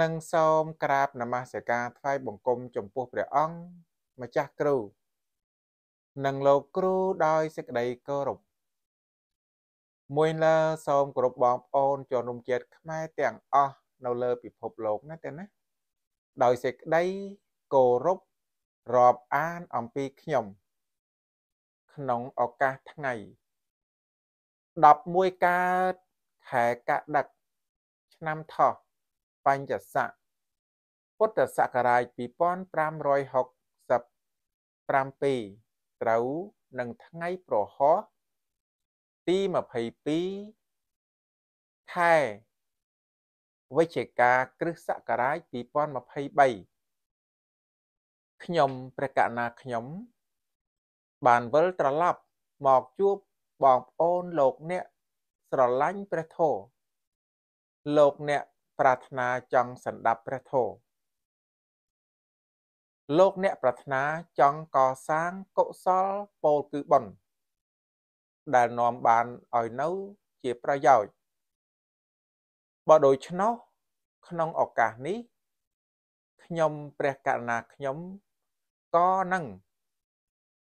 និងសូមក្រាបនមស្ការថ្វាយបង្គំចំពោះព្រះអង្គម្ចាស់គ្រូ និងលោកគ្រូដោយសេចក្តីគោរពមួយលើសូមគោរពបងប្អូនជនរួមជាតិខ្មែរទាំងអស់នៅលើពិភពលោកណាទេណាដោយសេចក្តីគោរពរាប់អានអំពីខ្ញុំ ក្នុងឱកាសថ្ងៃ11កើតខែកដិកឆ្នាំថោះបញ្ញស័កពុទ្ធសករាជ2567ត្រូវនឹងថ្ងៃប្រហោះទី22ខែវិច្ឆិកាគ្រិស្តសករាជ2023ខ្ញុំព្រះកណាខ្ញុំ បានវិលត្រឡប់មកជួបបងប្អូនលោកអ្នកស្រឡាញ់ព្រះធម៌លោកអ្នកប្រាថ្នាចង់សន្តាប់ព្រះធម៌លោកអ្នក ប្រាថ្នាចង់កសាងកុសលពោលគឺបុណ្យដែលនាំបានឲ្យនៅជាប្រយោជន៍បើដូច្នោះក្នុងឱកាសនេះខ្ញុំ ព្រះករណាខ្ញុំក៏នឹង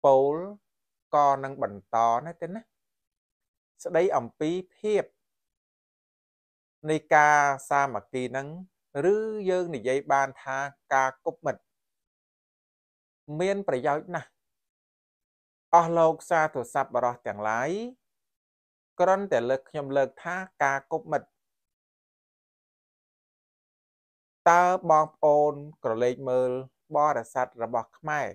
ពោលក៏នឹងបន្តណាទេណាស្ដីអំពីភាពនៃការសាមគ្គីហ្នឹងឬយើងនិយាយបានថាការគប់មិត្តមានប្រយោជន៍ណាស់អស់លោកសាធុសព្ទបរោះទាំងឡាយគ្រាន់តែលើកខ្ញុំលើកថាការគប់មិត្តតើបងប្អូនក្រឡេកមើលបរិស័ទរបស់ខ្មែរ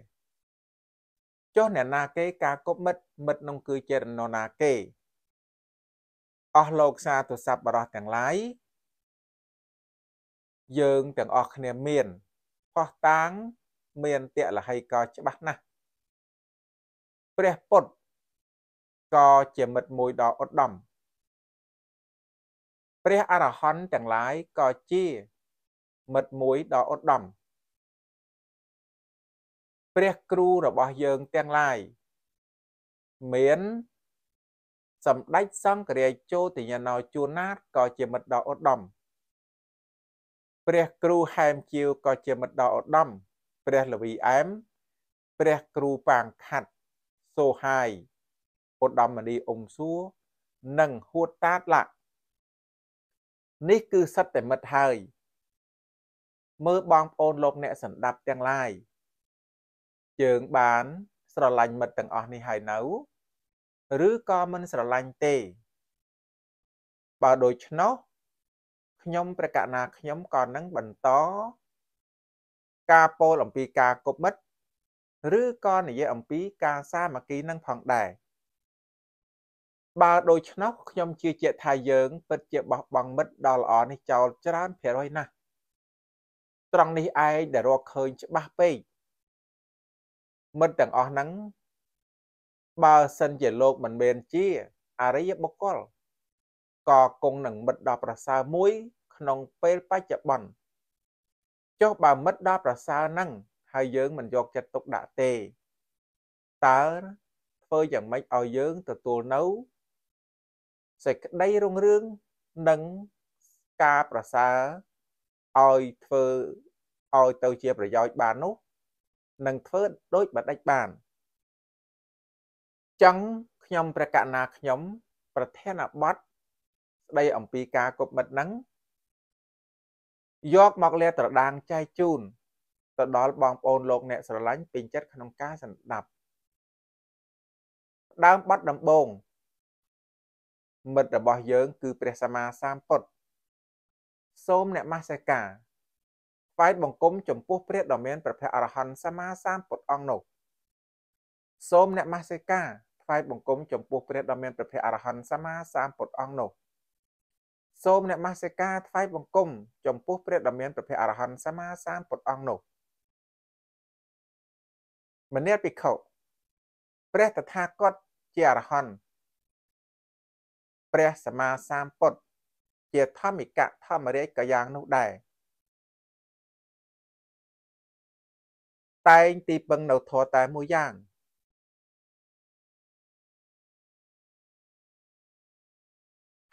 ចុះអ្នកណាគេ ការគប់មិត្តមិត្តនោះគឺជារណណាគេអស់លោកសាទុស័ព្ទបរោះទាំងឡាយយើងទាំងអស់គ្នាមាន ផោះតាង មានតលហីក៏ច្បាស់ណាស់ព្រះពុទ្ធក៏ជាមិត្តមួយដ៏ឧត្តមព្រះអរហន្តទាំងឡាយក៏ជាមិត្តមួយដ៏ឧត្តមព្រះគ្រូរបស់យើងទាំងឡាយមានសម្ដេចសង្ឃរាជជោទញ្ញណោជួនណាតក៏ជាមិត្តដ៏ឧត្តមព្រះគ្រូហែមជាវក៏ជាមិត្តដ៏ឧត្តមព្រះលវីអែមព្រះគ្រូប៉ាងខាត់សូហាយឧត្តមមនីអ៊ុំសួរនិងហួតតាតឡានេះគឺសិតតែមិត្តហើយ មើលបងប្អូនលោកអ្នកសន្តាប់ទាំងឡាយយើងបាន ស្រឡាញ់មិត្តទាំងអស់នេះហើយនៅឬក៏មិនស្រឡាញ់ទេបើដូច្នោះខ្ញុំ ប្រកាសណាខ្ញុំក៏នឹងបន្តការពោលអំពីការគប់មិត្តឬក៏និយាយអំពី ការសាមគ្គីនឹងផងដែរបើដូច្នោះខ្ញុំជឿជាក់ថាយើង ពិតជាបោះបង់មិត្តដ៏ល្អនេះចោលច្រើនភាគរយណាស់ត្រង់នេះឯងដែលរកឃើញច្បាស់ពេកមិត្តទាំងអស់ហ្នឹងបើសិនជាលោកមិនមែនជាអរិយបុគ្គលក៏គង់នឹងមិត្តដ៏ប្រសើរមួយក្នុងពេលបច្ចុប្បន្នចុះបើមិត្តដ៏ប្រសើរហ្នឹងហើយយើងមិនយកចិត្តទុកដាក់ទេតើធ្វើយ៉ាងម៉េចឲ្យយើងទទួលនៅ សេចក្តីរុងរឿងនិងការប្រសើរឲ្យធ្វើឲ្យទៅជាប្រយោជន៍បាននោះនឹងធ្វើដូចបដិច្ចបានចឹងខ្ញុំព្រះកណាខ្ញុំប្រធានបទស្ដីអំពីការគប់មិត្តហ្នឹងយកមកលាត្រដាងចែកជូនទៅដល់បងប្អូនលោកអ្នកស្រឡាញ់ពេញចិត្តក្នុងការសម្ដាប់ដើមបတ်ដំបងមិត្តរបស់យើង គឺព្រះសម្មាសម្ពុទ្ធសូមអ្នកមាសិកាថ្វាយបង្គំចំពោះព្រះដ៏មានព្រះអរហន្តសម្មាសម្ពុទ្ធអង្គនោះសូមអ្នកមាសិកាថ្វាយបង្គំចំពោះព្រះដ៏មានព្រះភ័ក្ត្រអរហន្តសម្មាសម្ពុទ្ធអង្គនោះសូមអ្នកមសិកាថ្វាយបង្គំចំពោះព្រះដ៏មានព្រះភ័ក្ត្រអរហន្តសម្មាសម្ពុទ្ធអង្គនោះមនាភិក្ខុព្រះតថាគតជាអរហន្តព្រះសម្មាសម្ពុទ្ធជាធម្មិកធម្មរាជក៏យ៉ាងនោះដែរតែងទីពឹងនៅធរតែមួយយ៉ាង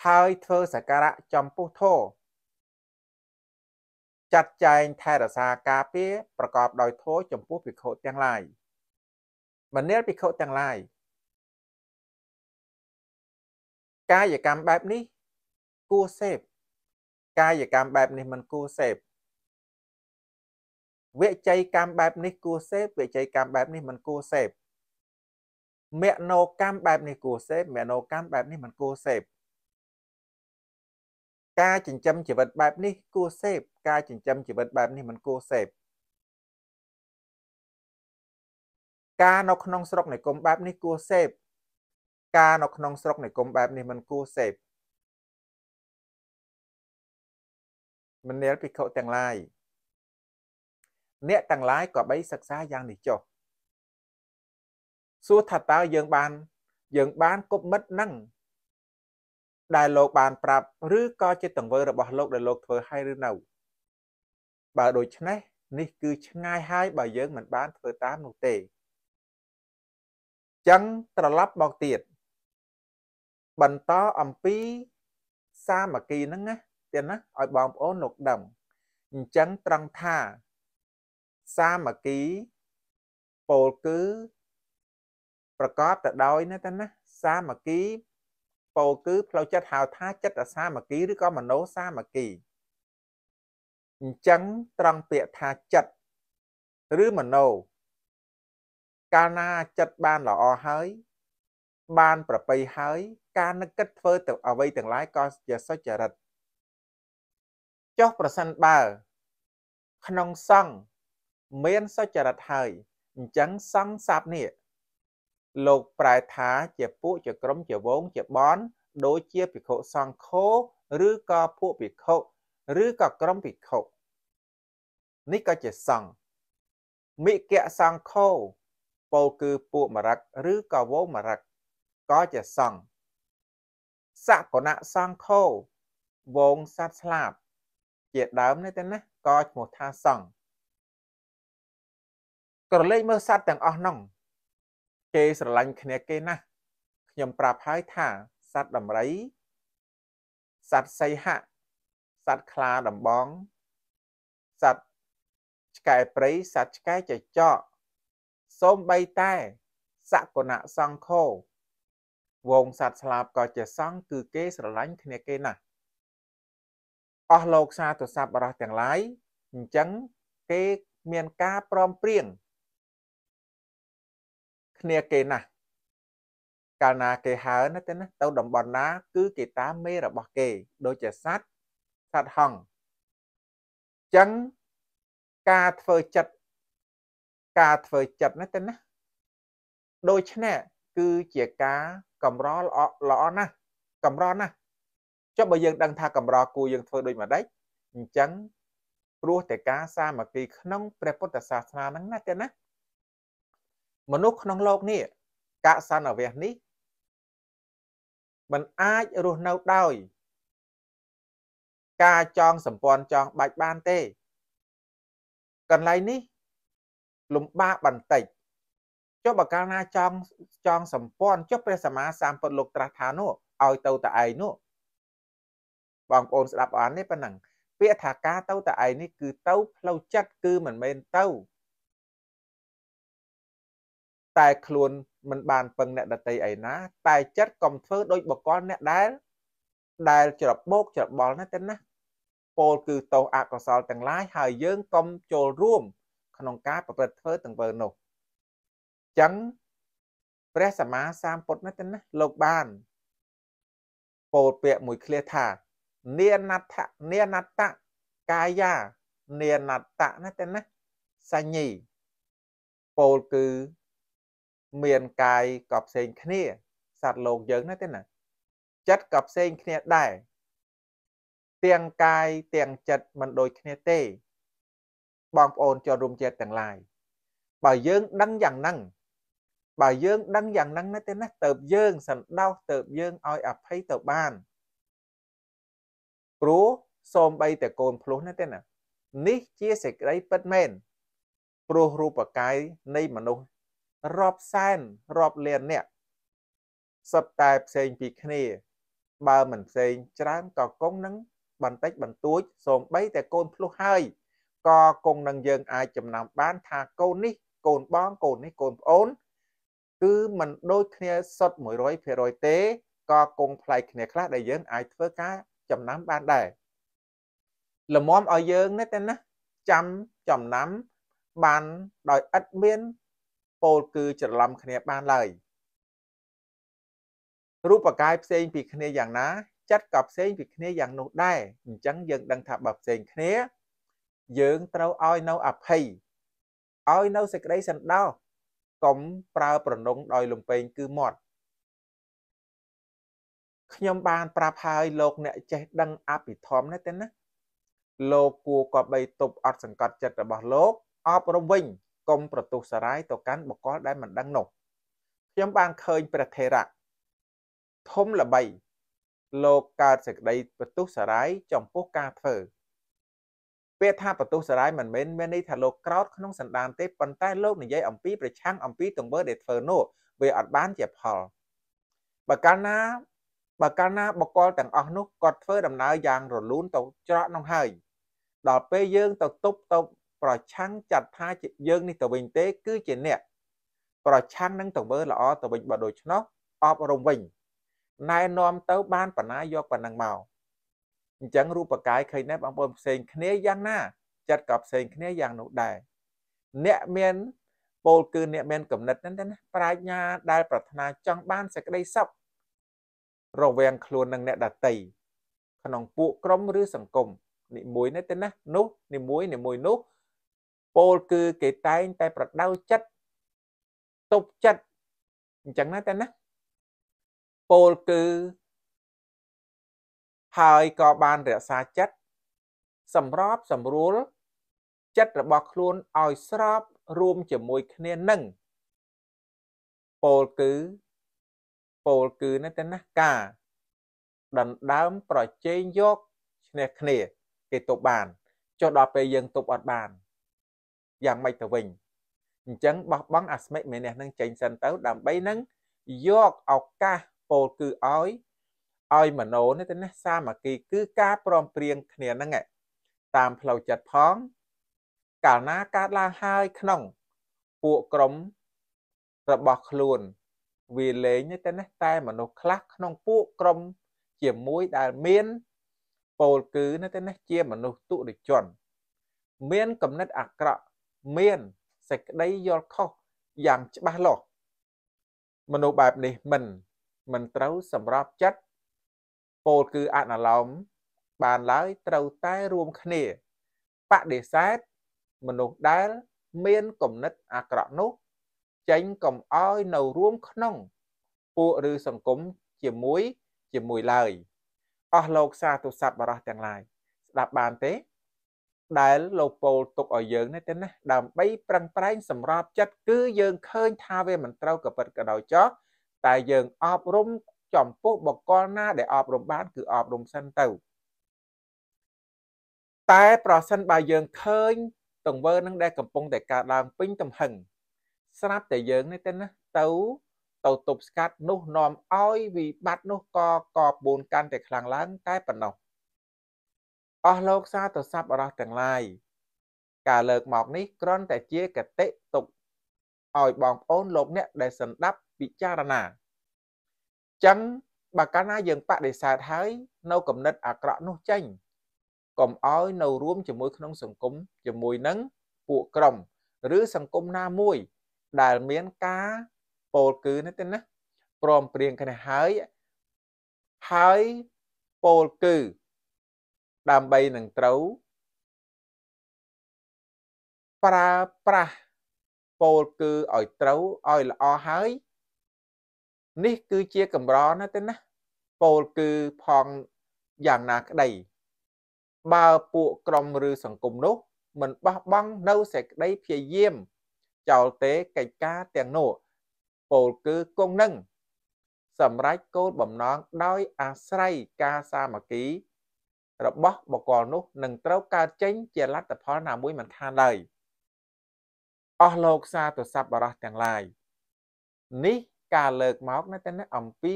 ហើយធ្វើសក្ការៈចំពោះធម៌ចាត់ចែងថែរក្សាការពារប្រកបដោយធម៌ចំពោះភិក្ខុទាំងឡាយមនាលភិក្ខុទាំងឡាយកាយកម្មបែបនេះគួរសេពកាយកម្មបែបនេះមិនគួរសេពវិច័យកម្មបែបនេះគួរសេពវិច័យកម្មបែបនេះមិនគួរសេពមនោកម្មបែបនេះគួរសេពមនោកម្មបែបនេះមិនគួរសេពការចិញ្ចឹមជីវិតបែបនេះគួរសេពការចិញ្ចឹមជីវិតបែបនេះមិនគួរសេពការនៅក្នុងស្រុកនិគមបែបនេះគួរសេពការនៅក្នុងស្រុកនិគមបែបនេះមិនគួរសេពមនាលភិក្ខុទាំងឡាយ អ្នកទាំងឡាយក៏បីសិក្សាយ៉ាងនេះចុះសួរថាតើយើងបាន យើងបានគប់មិត្តនឹងដែលលោកបានប្រាប់ឬក៏ជាទង្វើរបស់លោកដែលលោកធ្វើហើយឬនៅបើដូច្នេះនេះគឺ ឆ្ងាយហើយបើយើងមិនបាន ធ្វើតាមនោះទេចឹងត្រឡប់មកទៀតបន្តអំពីសាមគ្គីហ្នឹងណាទៀតណាឲ្យបងប្អូនលោកដឹងអញ្ចឹងត្រង់ថាសាមគ្គីពោលគឺ ប្រកបទៅដោយណាតាណាសាមគ្គីពោគឺ ផ្លូវចិត្តហៅថាចិត្តសាមគ្គីឬក៏មโนសាមគ្គីអញ្ចឹងត្រង់ពាក្យថាចិត្តឬមโนកាលណាចិត្តបានល្អហើយ បាន ប្រប្រៃហើយការនឹកគិតធ្វើ ទៅអ្វីទាំងឡាយក៏ជាសុចរិតចុះប្រសិនបើ ក្នុងសង្ឃមានសុចរិតហើយអញ្ចឹងសង្ឃសាប់នេះលោកប្រែថាជាពួកជាក្រុមជាវងជាបនដូចជាភិក្ខុសង្ឃោឬក៏ពួកភិក្ខុឬក៏ក្រុមភិក្ខុ នេះក៏ជាសង្ឃមិគៈសង្ឃោពោលគឺពួកម្រឹកឬក៏វងម្រឹកក៏ជាសង្ឃសកណៈសង្ឃោវងសត្វស្លាប់ជាដើមនេះទៅណាក៏ឈ្មោះថាសង្ឃក្រឡេកមើលសត្វទាំងអស់នោះគេស្រឡាញ់គ្នាគេណាស់ខ្ញុំប្រាប់ហើយថាសត្វដំរី សត្វសីហៈសត្វខ្លាដំបងសត្វឆ្កែព្រៃសត្វឆ្កែចចកសូម្បីតែសកណៈសង្ឃោវងសត្វស្លាប់ក៏ជាសង្ឃគឺគេស្រឡាញ់គ្នាគេណាស់អស់លោកសាទស័ព្ទបរោះទាំងឡាយអញ្ចឹងគេមានការព្រមព្រៀងគ្នាគេណាស់កាលណា គេហើណាទៅណាទៅតំបន់ណា គឺគេតាមមេរបស់គេដូចជាសัตว์សัตว์ហង្សចឹងការធ្វើចិត្តការធ្វើចិត្តណាទៅណាដូច្នេះគឺជាការកម្រល្អល្អណាស់កម្រណាស់ចុះបើយើងដឹងថាកម្រគួរយើងធ្វើដូចម្ដេចអញ្ចឹងព្រោះតែការសាមគ្គីក្នុងព្រះពុទ្ធសាសនាហ្នឹងណាទេណាមនុស្សក្នុងโลกនេះកសនវៈនេះมันអាចរស់នៅដោយការចងសម្ព័ន្ធចងបាច់បានទេ កន្លែងនេះលំបាកបន្តិចចុះបើកាលណាចង់ចង់សម្ព័ន្ធចុះព្រះសម្មាសម្ពុទ្ធលោកត្រាស់ថានោះឲ្យទៅតែឯងនោះ បងប្អូនស្ដាប់អាននេះប៉ុណ្ណឹងពាក្យថាការទៅតែឯងនេះគឺទៅ ផ្លូវចិត្តគឺមិនមែនទៅតែខ្លួនមិនបានពឹងអ្នកដតីឯណា តែចិត្តកុំធ្វើដោយបកលអ្នកដែលដែលច្របោកច្របល់ណាទៅណាពោលគឺទោសអកុសលទាំងឡាយហើយយើងកុំចូលរួម ក្នុងការប្រព្រឹត្តធ្វើទាំងបើនោះចឹង ព្រះសម្មាសម្ពុទ្ធណាទៅណាលោកបានពោលពាក្យមួយឃ្លាថានាណដ្ឋនាណត្តកាយានាណត្តណាទៅណាសញ្ញីពោលគឺមានកាយក៏ផ្សេងគ្នាសត្វលោកយើងណាទេណាចិត្តក៏ផ្សេងគ្នាដែរទាំងកាយទាំងចិត្តមិនដូចគ្នាទេ បងប្អូនចូលរួមជាតិទាំងឡាយបើយើងដឹងយ៉ាងហ្នឹងបើយើងដឹងយ៉ាងហ្នឹងណាទេណាទៅយើងសន្តោសទៅយើងឲ្យអភ័យទៅបានព្រោះសូមបីតែកូនភ្លោះណាទេណានេះជាសេចក្តីពិតមែនព្រោះរូបកាយនៃមនុស្សរាប់សែនរាប់លានអ្នកសុទ្ធតែផ្សេងពីគ្នា បើមិនផ្សេងច្រើនក៏គង់នឹងបន្តិច បន្តួចសូម្បីតែកូនភ្លោះហើយក៏គង់នឹងយើង អាចចំណាំបានថាកូននេះកូនបងកូននេះកូនប្អូន គឺมันដូចគ្នាសុទ្ធ100%ទេក៏គង់ផ្លៃគ្នាខ្លះដែលយើងអាចធ្វើការចំណាំបានដែរលំមឲ្យយើងណាតែណាចាំចំណាំ បានដោយឥតមានពោលគឺច្រឡំគ្នាបានឡើយរូបកាយផ្សេងពីគ្នាយ៉ាងណាចិត្តក៏ផ្សេងពីគ្នាយ៉ាងនោះដែរអញ្ចឹងយើងដឹងថាបើផ្សេងគ្នា យើងត្រូវឲ្យនៅអភ័យឲ្យនៅសេចក្តីសន្តោសកុំប្រើប្រណងដោយលំពេងគឺមាត់ខ្ញុំបាន ប្រាប់ហើយលោកអ្នកចេះ ដឹងអភិធម្មណាទេណាលោកគួរក៏បីទប់អត់សង្កត់ចិត្តរបស់លោកអប់រំវិញកុំប្រទុះសារាយទៅកាន់បុគ្គលដែលមិនដឹងនោះខ្ញុំបានឃើញព្រះថេរៈធំល្បី លោកកើតសេចក្តីប្រទុះសារាយចំពោះការធ្វើពាក្យថាប្រទុះសារាយមិនមែនមានន័យថាលោកក្រោតក្នុងសន្តានទេប៉ុន្តែលោកនិយាយអំពីប្រឆាំងអំពីទង្វើដែលធ្វើនោះវាអត់បានជាផលបើកាលណាបើកាលណា បកលទាំងអស់នោះគាត់ធ្វើដំណើរយ៉ាងរលូនទៅច្រកនោះហើយ ដល់ពេលយើង ទៅទប់ទៅប្រឆាំងចាត់ថាយើងនេះទៅវិញទេ គឺជាអ្នក ប្រឆាំងនឹងទៅមើលល្អទៅវិញបើដូច្នោះអប់រំវិញណែនាំទៅបានបណ្ណាយកប៉ុណ្ណឹងមកអញ្ចឹងរូបកាយឃើញដែរបងប្អូនផ្សេងគ្នាយ៉ាងណាចិត្តក៏ផ្សេងគ្នាយ៉ាងនោះដែរអ្នកមានពោលគឺអ្នកមានគំនិតហ្នឹងណាប្រាជ្ញា ដែលប្រាថ្នាចង់បានសេចក្តីសុខរវាងខ្លួននឹងអ្នកដតីក្នុងពួកក្រុម ឬ សង្គមនីមួយនេះទៅណានោះនីមួយនីមួយនោះពោលគឺ គេតែងតែ ប្រដៅចិត្តទប់ចិត្តអញ្ចឹងណាតែណាពោលគឺ ហើយក៏បានរក្សាចិត្តសម្របសម្រួល ចិត្តរបស់ខ្លួនឲ្យស្រប រួមជាមួយគ្នានឹងពោលគឺពោលគឺណាតែណាការដណ្ដើមប្រជែងយកឈ្នះគ្នាគេទប់បានចុះដល់ពេលយើងទប់អត់បានយ៉ាងម៉េចទៅវិញអញ្ចឹងបោះបង់អាស្មិមេនះនឹងចេញសិនទៅដើម្បីនឹងយកឱកាសពោលគឺឲ្យឲ្យមโนនេះទៅណាសាមគ្គី គឺការព្រមព្រៀងគ្នាហ្នឹងតាមផ្លូវចិត្តផងកាលណាកើតឡើងហើយក្នុងពួកក្រុមរបស់ខ្លួនវាលែងទៅណាតែមនុស្សខ្លះក្នុងពួកក្រុមជាមួយដែលមានពោលគឺទៅណាជាមនុស្សទុតិជន មានគំនិតអាក្រក់មានសេចក្តីយល់ខុសយ៉ាងច្បាស់លាស់មនុស្សបែបនេះមិនមិនត្រូវសម្រាប់ចិត្តពោលគឺអនុលោមបានឡើយត្រូវតែរួមគ្នាបដិសេធមនុស្សដែល មានគំនិតអាក្រក់នោះ ចេញកុំអោយនៅរួមក្នុង ពួកឬសង្គមជាមួយជាមួយឡើយ អស់លោកសាទុស័ព្ទបរោះទាំងឡាយស្ដាប់បានទេដែលលោកពូលទុកឲ្យយើងនេះទេណាដើម្បីប្រឹងប្រែងសម្របចិត្តគឺយើងឃើញថាវាមិនត្រូវក៏ពិតក៏ដោយចោះតែយើងអប់រំចំពោះបកលណា ដែលអប់រំបាន គឺអប់រំសិនទៅតែប្រសិនបើយើង ឃើញទង្វើនឹង ដែលកំពុងតែកើតឡើងពេញទំហឹងស្រាប់តែយើងនេះទេណាទៅ ទៅ ទប់ស្កាត់នោះនាំឲ្យវិបត្តិនោះក៏កបួនកាន់តែខ្លាំងឡើងតែប៉ុណ្ណោះអស់លោកសាទរស័ព្ទអរោះទាំងឡាយការលើកមកនេះគ្រាន់តែជាកតិទុកឲ្យបងប្អូនលោកអ្នកដែលសន្តាប់ពិចារណាចឹងបើកាលណាយើងបដិសេធហើយនៅគំនិតអាក្រក់នោះចេញកុំឲ្យនៅរួមជាមួយក្នុងសង្គមជាមួយនឹងពួកក្រុម ឬសង្គមណាមួយ ដែលមានការពោលគឺនេះទេណាព្រមព្រៀងគ្នាហើយហើយពោលគឺដើម្បីនឹងត្រូវ ប្រើប្រាស់ពោលគឺឲ្យត្រូវឲ្យល្អហើយ នេះគឺជាកម្រណាទេណាពោលគឺផងយ៉ាងណាក្តីបើពួកក្រុមឬសង្គមនោះមិនបោះបង់នៅសេចក្តីព្យាយាម ចោលទេកិច្ចការទាំងនោះពោលគឺគង់នឹងសម្រាប់គោលបំណង ដោយ អាស្រ័យការសាមគ្គីរបស់បុគ្គលនោះនឹងត្រូវកើតចេញជាលទ្ធផលណាមួយមិនខានឡើយអស់លោកសាទសពបរោះទាំងឡាយ នេះការលើកមកនៅតែអំពី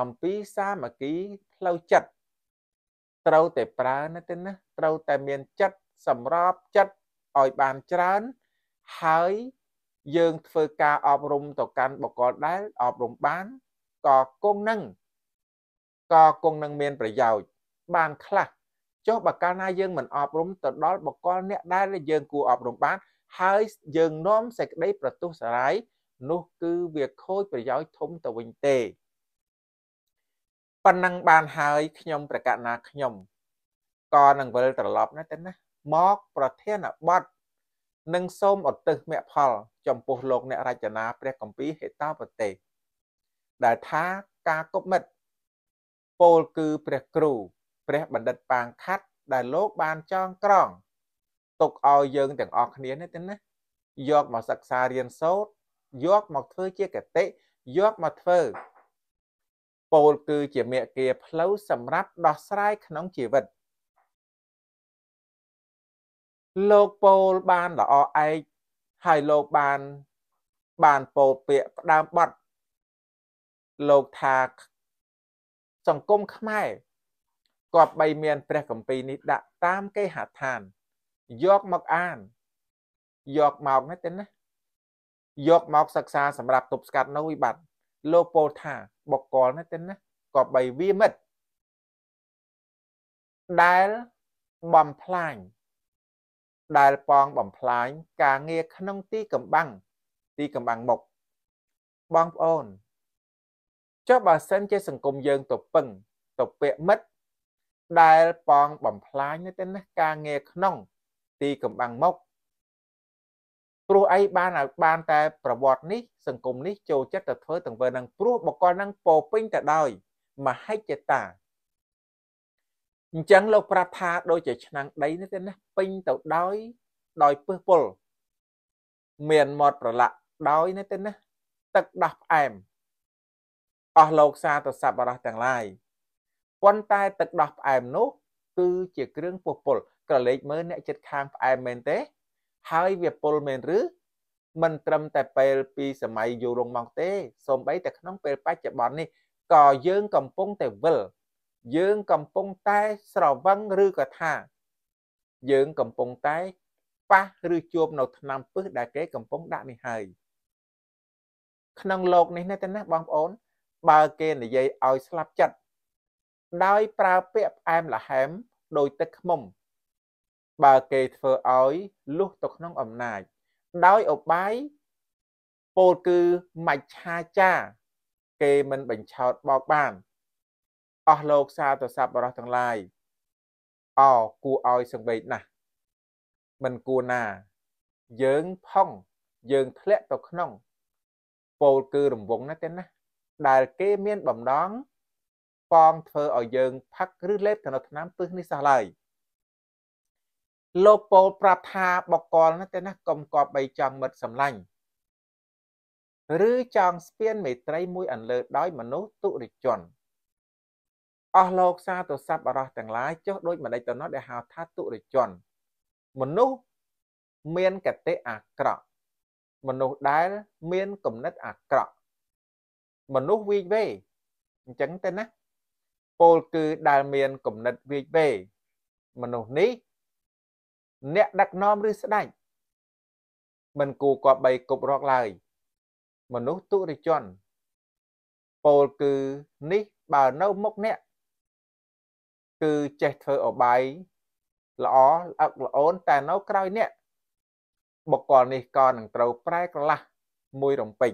អំពីសាមគ្គីផ្លូវចិត្តត្រូវតែប្រើនៅទីនេះត្រូវតែមានចិត្តសម្របចិត្តឲ្យបានច្រើន ហើយយើងធ្វើការអប់រំទៅកាន់បកលដែលអប់រំបានក៏គង់នឹងក៏គង់នឹងមានប្រយោជន៍បានខ្លះចុះបើកាលណាយើងមិនអប់រំទៅដល់បកលអ្នកដែលយើងគួរអប់រំបាន ហើយយើងនាំសេចក្តីប្រទុះសារាយ នោះគឺវាខូចប្រយោជន៍ធំទៅវិញទេប៉ុណ្ណឹងបានហើយខ្ញុំ ប្រកាសណាខ្ញុំក៏នឹងវិលត្រឡប់ណាទៅណា មក ប្រធានបទនិងសូមឧទ្ទិសមគ្គផល ចំពោះលោក អ្នករចនាព្រះគម្ពីរហេតាប្រទេស ដែលថាការគប់មិត្តពោលគឺព្រះគ្រូព្រះបណ្ឌិតប៉ាងខាត់ដែលលោកបានចងក្រងទុកឲ្យយើងទាំងអស់គ្នានេះទៅណាយកមកសិក្សារៀនសូត្រយកមកធ្វើជាកតិយកមកធ្វើពោលគឺជាមេគាផ្លូវសម្រាប់ដោះស្រាយក្នុងជីវិត លោកពោលបានល្អឯកហើយលោកបានបានពោលពាក្យផ្ដើមបត់លោកថា សង្គមខ្មែរគប្បីមានព្រះកម្ពីនេះដាក់តាមគេហដ្ឋាន យកមកអាន យកមកណាទេណាយកមកសិក្សាសម្រាប់ទប់ស្កាត់នៅវិបត្តិលោកពោលថាបុគ្គលណាទេណាគប្បីវាមិត្តដែលបំផ្លាញដែលប៉ងបំផ្លាញការងារក្នុងទីកំបាំងទីកំបាំងមុខបងប្អូនចុះបើសិន ជាសង្គមយើងទៅពឹងទៅពាក់មិត្តដែលប៉ងបំផ្លាញនៅទាំងនេះការងារក្នុង ទីកំបាំងមុខព្រោះអីបានបាន តែប្រវត្តិនេះសង្គមនេះចូលចិត្តទៅធ្វើទាំងវើនឹងព្រោះបកលនឹងពោពេញទៅដោយមហិច្ឆតាអញ្ចឹងលោក ប្រាប់ថា ដូចជាឆ្នាំងដីនេះទេណាពេញទៅដោយដោយពឹសពុលមានមាត់ប្រឡាក់ដោយនេះទេណាទឹកដោះផ្អែមអស់លោកសាទៅសັບបរោះទាំងឡាយប៉ុន្តែទឹកដោះផ្អែមនោះគឺជាគ្រឿងពុះពុលក្រឡេកមើលអ្នកចិត្តខាងផ្អែមមែនទេ ហើយវាពុលមែនឬមិនត្រឹមតែពេលពី សម័យយូររងមកទេសូម្បីតែក្នុងពេលបច្ចុប្បន្ននេះក៏យើងកំពុងតែវិលយើង កំពុងតែស្រវឹងឬក៏ថា យើងកំពុងតែប៉ះឬជួបនៅឆ្នាំពឹសដែលគេកំពុងដាក់នេះហើយក្នុងโลกនេះណាតែណាបងប្អូនបើគេនិយាយឲ្យស្លាប់ចិត្តដោយប្រើពាក្យផ្អែមល្ហែមដោយទឹកខ្មុំបើគេធ្វើឲ្យលុះទៅក្នុងអំណាចដោយអបាយពោលគឺមច្ឆាចា គេមិនបញ្ឆោតបោកបានអស់លោកសាទស័ព្ទបរោះទាំងឡាយអគួរឲ្យសង្វេគណាស់មិនគួរណា យើងផុងយើងធ្លាក់ទៅក្នុងពោលគឺរង្វង់ណាស់ទេណា ដែលគេមានបំណងប៉ងធ្វើឲ្យយើងផឹកឬលេបកណោថ្នាំពឹសនេះសោះឡើយលោកពោលប្រាប់ថាបកលណាតែណាកុំកប់បីចង់មិត្តសម្លាញ់ឬចង់ស្ពានមេត្រីមួយអន្លើដោយមនុស្សទុរិជនអស់លោកសាទស័ព្ទអរោះទាំងឡាយចុះដូចមនិចតំណត់ដែលហៅថាទុរិជនមនុស្សមានកតិអាក្រក់មនុស្សដែលមានគំនិតអាក្រក់ មនុស្សវិវេអញ្ចឹងទៅណាពោលគឺដែលមានគំនិតវិជ្ជវេមនុស្សនេះ អ្នកដឹកនាំឬស្ដេចមិនគួរគប្បីគប់រកឡើយមនុស្សទុរិជនពោលគឺនេះបើនៅមុខអ្នកគឺចេះធ្វើអបាយល្អល្អឹកល្អអូនតែនៅក្រោយអ្នកបុគ្គលនេះក៏នឹងត្រូវប្រែក្រឡាស់មួយរំពេច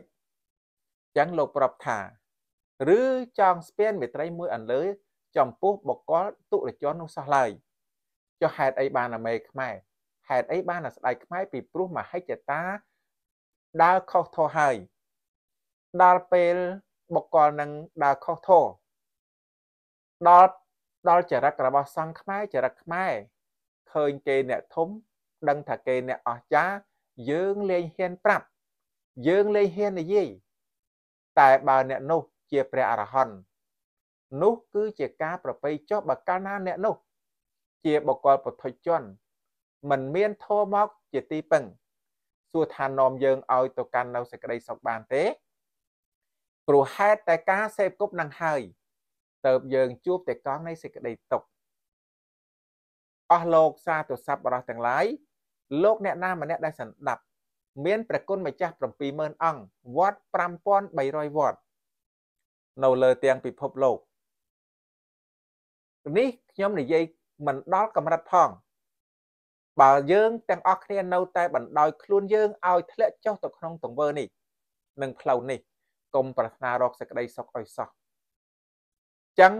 អញ្ចឹងលោកប្រាប់ថាឬចង់ស្ពានមេត្រីមួយអន្លើ ចំពោះបកលទុរជននោះសោះឡើយចុះហេតុអីបានអាមេខ្មែរហេតុអីបានអាស្ដេចខ្មែរពីព្រោះមហិច្ឆតាដើរខុសធោះហើយដល់ពេលបកលនឹងដើរខុសធោះដល់ដល់ចរិតរបស់សង្ឃខ្មែរចរិតខ្មែរឃើញគេអ្នកធំដឹងថាគេអ្នកអស្ចារ្យយើងលែងហ៊ានប្រាប់ យើងលែងហ៊ាននិយាយតែបើអ្នកនោះជាព្រះអរហន្តនោះគឺជាការប្រប្រែចុះបើកាលណាអ្នកនោះជាបកលពុទ្ធជនមិនមានធម៌មកជាទីពឹង សួរថានាំយើងឲ្យទៅកាន់នៅសេចក្តីសុខបានទេព្រោះហេតុតែការសេពគប់នឹងហើយតើបយើងជួបតែកងនៃសេចក្តីទុក្ខអស់លោកសាទុស័ព្ទបរោះទាំងឡាយលោកអ្នកណាម្នាក់ដែលសន្តាប់មានព្រះគុណម្ចាស់70000អង្គវត្ត5300វត្តនៅលើទាំងពិភពលោកនេះខ្ញុំនិយាយមិនដល់កម្រិតផង បើយើងទាំងអស់គ្នានៅតែបណ្ដោយខ្លួនយើងឲ្យធ្លាក់ចុះទៅក្នុងទង្វើនេះ និងផ្លូវនេះកុំប្រាថ្នារកសេចក្តីសុខឲ្យសោះចឹង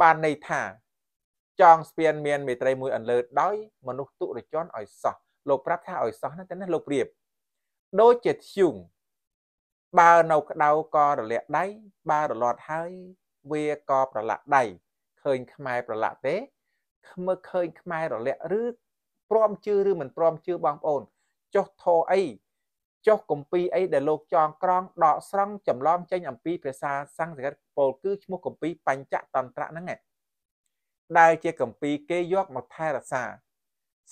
បានន័យថាចង់ស្ពានមានមេត្រីមួយអន្លើដោយមនុស្សទុរជនឲ្យសោះលោកប្រាប់ថាឲ្យសោះណាតែនេះលោកព្រៀបដូចជាធ្យូងបើនៅក្តៅក៏រលាក់ដៃបើរលាត់ហើយវាក៏ប្រឡាក់ដៃឃើញខ្មែរប្រឡាក់ទេខ្មើឃើញខ្មែររលាក់ឬព្រមជឿឬមិនព្រមជឿបងប្អូនចុះធរអីចុះគម្ពីរអីដែលលោកចងក្រងដកស្រង់ចម្លងចេញអំពីភាសាសំស្ក្រឹតពោលគឺឈ្មោះគម្ពីរបញ្ចតន្ត្រៈហ្នឹងឯងដែលជាគម្ពីរគេយកមកថែរក្សា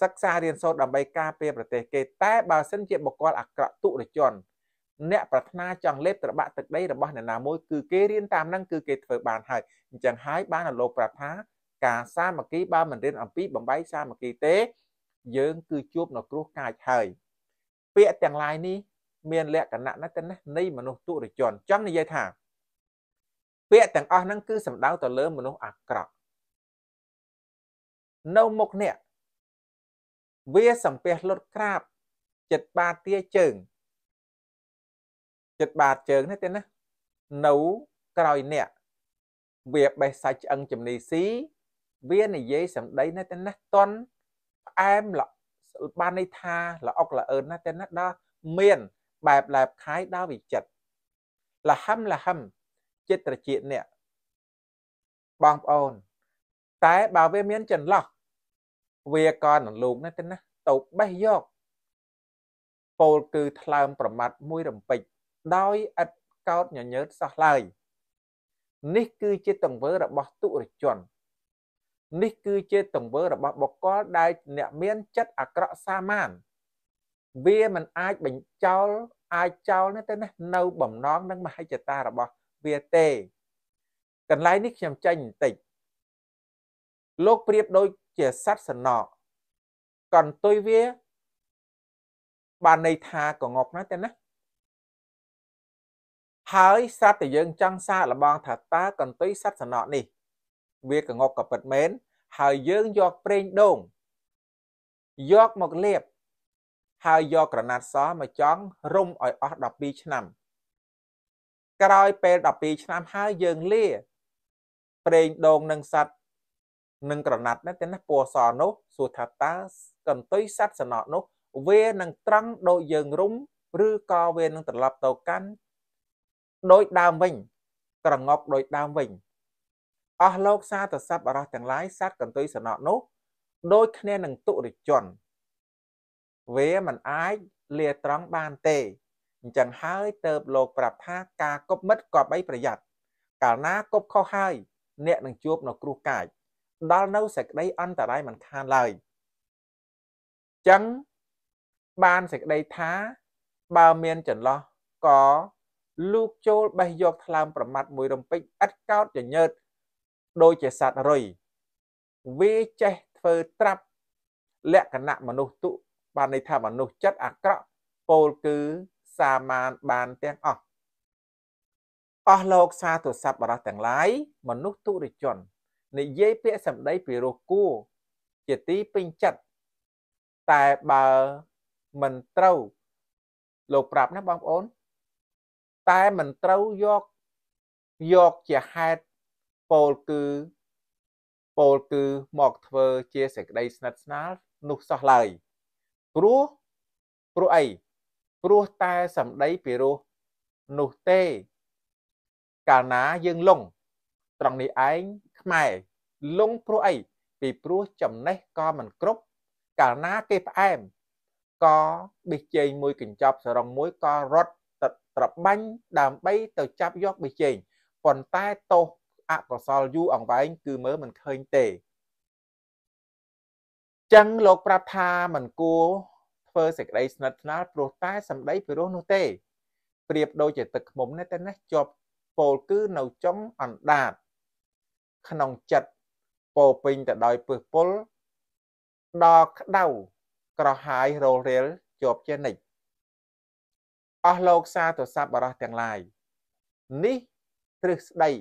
សិក្សារៀនសូត្រដើម្បីការពារប្រទេសគេតែបើ សិនជាបុគ្គលអាក្រក់ទុរជនអ្នកប្រាថ្នាចង់លេបត្របាក់ទឹកដីរបស់អ្នកណាមួយគឺគេរៀនតាមនឹងគឺគេធ្វើបានហើយអញ្ចឹងហើយបានលោកប្រាប់ថា ការសាមគ្គីបើមិនរៀនអំពីបំបីសាមគ្គីទេ យើង គឺជួបនៅគ្រោះកាចហើយពាក្យទាំងឡាយនេះមានលក្ខណៈណាស់ទៅណានៃមនុស្សទុរជនចង់និយាយថា ពាក្យទាំងអស់ហ្នឹងគឺសំដៅទៅលើមនុស្សអាក្រក់នៅមុខអ្នកវាសំពះលុតក្រាបចិត្តបាទាជើងចិត្តបាតជើងនេះទេណានៅក្រោយអ្នកវាបេះសាច់ឆ្អឹងជំនីស៊ីវានិយាយសម្ដីណាស់ទៅណាស់តន់ផ្អែមលបានន័យថាល្អុកល្អអឿនណាស់ទៅណាស់ដល់មាន បែបឡែបខាយដល់វិចិត្រលហឹមលហឹមចិត្តត្រជាអ្នកបងប្អូន តែបើវាមានចន្លោះវាក៏នឹងលោកណាស់ទៅណាស់ទៅបេះយកពោលគឺថ្លើមប្រមាត់មួយរំពេចដោយឥតកោតញញើតសោះឡើយនេះគឺជាទង្វើរបស់ទុរជន នេះគឺជាទង្វើរបស់បុគ្គលដែលអ្នកមានចិត្តអាក្រក់សាមាន្យវាមិនអាចបញ្ចោល អាចចោលទេណានៅបំណងនិងមហិច្ឆតារបស់វាទេ កន្លែងនេះខ្ញុំចេញបន្តិចលោកប្រៀបដូចជាសត្វសំណក់កន្ទុយវាបានន័យថាកងប់ណាស់ទេណាហើយសត្វដែលយើងចង់សាកល្បង ថាតើកន្ទុយសត្វសណក់នេះ វាកងប់ក៏ពិតមែនហើយយើងយកប្រេងដូងយកមកលាប ហើយយកក្រណាត់សមកចង់រុំឲ្យអស់12ឆ្នាំ ក្រោយពេល12ឆ្នាំហើយយើងលាប្រេងដូងនិងសัตว์និងក្រណាត់ណាទាំងណាពណ៌សនោះសួរថាតើកន្ទុយសัตว์សណត់នោះ វានឹងត្រង់ដូចយើងរុំឬក៏វានឹងត្រឡប់ទៅកាន់ដោយដើមវិញក្រងប់ដោយដើមវិញ អស់លោកសាទសັບអរោះទាំងឡាយសត្វកន្ទុយសណក់នោះដូចគ្នានឹងទុរិជនវាមិនអាចលាត្រង់បានទេអញ្ចឹងហើយទៅបលោកប្រាប់ថាការគប់មិត្តក៏បីប្រយ័ត្នកាលណាគប់ខុសហើយអ្នកនឹងជួបនៅគ្រោះកាចដល់នៅសេចក្តីអន្តរាយមិនខានឡើយអញ្ចឹងបានសេចក្តីថាបើមានចន្លោះក៏លូកចូលបេះយកថ្លើមប្រមាត់មួយរំពេចឥតកោតញញើត ដូចជាសត្វរុយវាចេះធ្វើត្រាប់លក្ខណៈមនុស្សទុបានន័យថាមនុស្សចិត្តអាក្រក់ពោលគឺសាមានបានទាំងអស់អស់លោកសាទុស័ព្ទបរោះទាំងឡាយមនុស្សទុរិជន និយាយពាក្យសម្ដីពីរោះគួជាទីពេញចិត្តតែបើមិនត្រូវលោកប្រាប់ណាបងប្អូនតែមិនត្រូវយកយកជាហេតុពោលគឺពោលគឺមកធ្វើ ជាសេចក្តីស្និទ្ធស្នាលនោះសោះឡើយព្រោះព្រោះអីព្រោះតែសម្ដីពីរោះនោះទេ កាលណាយើងលងត្រង់នេះឯងខ្មែរលងព្រោះអីពីព្រោះចំណេះក៏មិនគ្រប់កាលណាគេផ្អែមក៏បិជែងមួយកញ្ចប់សរងមួយក៏រត់ត្របាញ់ដើម្បីទៅចាប់យកបិជែងប៉ុន្តែទោសអកុសលយូរអង្វែងគឺមើលមិនឃើញទេចឹងលោកប្រាប់ថាមិនគួរធ្វើសេចក្តីស្និទ្ធស្នាលព្រោះតែសម្ដីពិរោះនោះទេប្រៀបដូចជាទឹកឃ្មុំនេះតែនេះជាប់ពោលគឺនៅចុងអណ្ដាតក្នុងចិត្តពោពេញទៅដោយពឹសពុលដល់ក្តៅក្រហាយរោលរែលជាប់ជានិច្ចអស់លោកសាទរស័ព្ទបរោះទាំងឡាយនេះទ្រឹស្ដី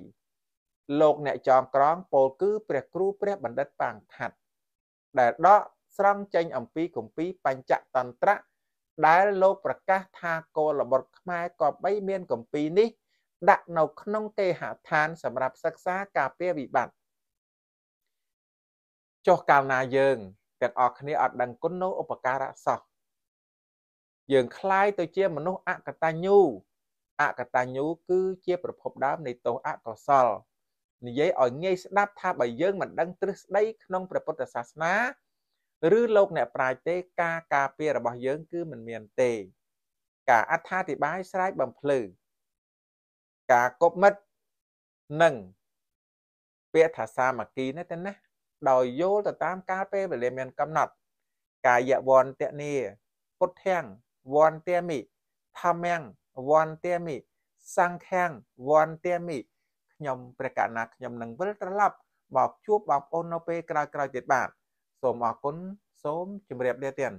លោកអ្នកចងក្រងពោលគឺព្រះគ្រូព្រះបណ្ឌិតប៉ាងថាត់ដែលដកស្រង់ចេញអំពីគម្ពីរបัญចតន្ត្រៈដែលលោកប្រកាសថាកលបុត្រខ្មែរក៏បីមានគម្ពីរនេះ ដាក់នៅក្នុងគេហដ្ឋានសម្រាប់សិក្សាការពារវិបត្តិចុះកាលណាយើងទាំងអស់គ្នាអត់ដឹងគុណនោះឧបការៈសោះយើងคล้ายទៅជាមនុស្សអកតញ្ញូអកតញ្ញូ គឺជា ប្រភពដើមនៃទោសអកុសលនិយាយឲ្យងាយស្ដាប់ថាបើយើងមិនដឹងទ្រឹស្ដីក្នុងព្រះពុទ្ធសាសនា ឬលោកអ្នកប្រាជ្ញទេការការពាររបស់យើងគឺមិនមានទេ ការអត្ថាធិប្បាយស្រាយបំភ្លឺការគប់មិត្តនិងពាក្យថាសាមគ្គីនេះទៅណាដោយយល់ទៅតាមការពេលវេលាមានកំណត់ ការយវន្តតនីពុទ្ធាំងវន្តេមិធម្មំវន្តេមិសង្ឃំវន្តេមិខ្ញុំព្រះកណាខ្ញុំនឹងវិលត្រឡប់មកជួបបងប្អូននៅពេលក្រោយៗទៀតបាទសូមអរគុណសូមជម្រាបលាទៀត